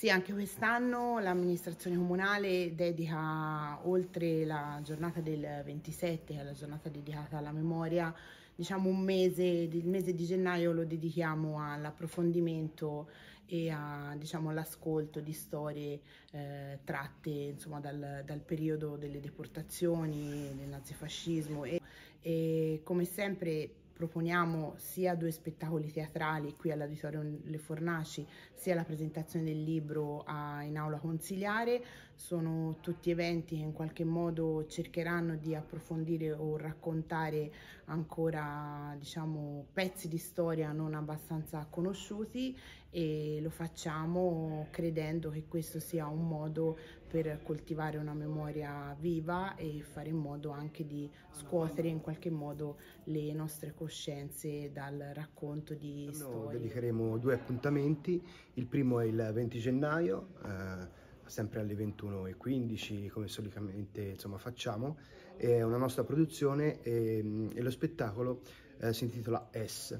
Sì, anche quest'anno l'amministrazione comunale dedica, oltre la giornata del 27, che è la giornata dedicata alla memoria, diciamo un mese, il mese di gennaio lo dedichiamo all'approfondimento e diciamo, all'ascolto diciamo, di storie eh, tratte insomma, dal, dal, periodo delle deportazioni, del nazifascismo e, e come sempre proponiamo sia due spettacoli teatrali qui all'Auditorium Le Fornaci, sia la presentazione del libro a, in aula consigliare. Sono tutti eventi che in qualche modo cercheranno di approfondire o raccontare ancora diciamo, pezzi di storia non abbastanza conosciuti e lo facciamo credendo che questo sia un modo per coltivare una memoria viva e fare in modo anche di scuotere in qualche modo le nostre coscienze conoscenze dal racconto di no, storie. dedicheremo due appuntamenti, il primo è il 20 gennaio, eh, sempre alle 21.15 come solitamente insomma, facciamo, è una nostra produzione e, ehm, e lo spettacolo eh, si intitola S,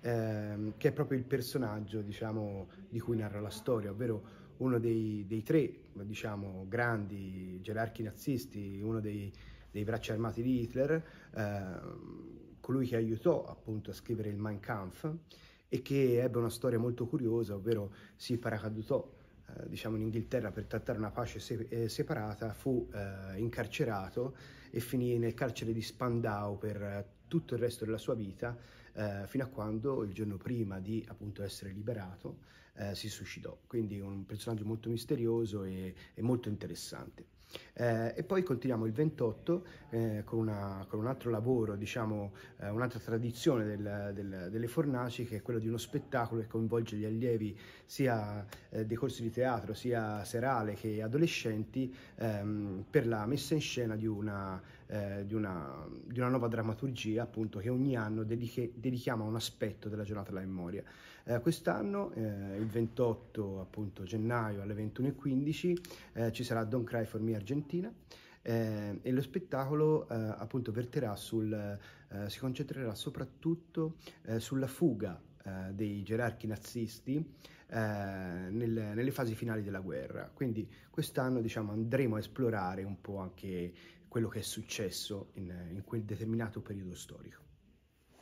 ehm, che è proprio il personaggio diciamo, di cui narra la storia, ovvero uno dei, dei tre diciamo, grandi gerarchi nazisti, uno dei, dei bracci armati di Hitler, ehm, colui che aiutò appunto a scrivere il Mein Kampf e che ebbe una storia molto curiosa, ovvero si paracadutò eh, diciamo in Inghilterra per trattare una pace se- eh, separata, fu eh, incarcerato e finì nel carcere di Spandau per eh, tutto il resto della sua vita, fino a quando il giorno prima di appunto essere liberato si suicidò. Quindi un personaggio molto misterioso e, e molto interessante. Eh, e poi continuiamo il 28 eh, con, una, con, un altro lavoro, diciamo, eh, un'altra tradizione del, del, delle fornaci che è quello di uno spettacolo che coinvolge gli allievi sia eh, dei corsi di teatro, sia serale che adolescenti ehm, per la messa in scena di una, eh, di una, di una nuova drammaturgia appunto che ogni anno dediche, dedichiamo a un aspetto della giornata della memoria. Eh, quest'anno il 28 appunto, gennaio alle 21.15 ci sarà Don't Cry for Me argentina eh, e lo spettacolo eh, appunto verterà sul, eh, si concentrerà soprattutto eh, sulla fuga eh, dei gerarchi nazisti eh, nel, nelle fasi finali della guerra. Quindi quest'anno diciamo, andremo a esplorare un po' anche quello che è successo in, in quel determinato periodo storico.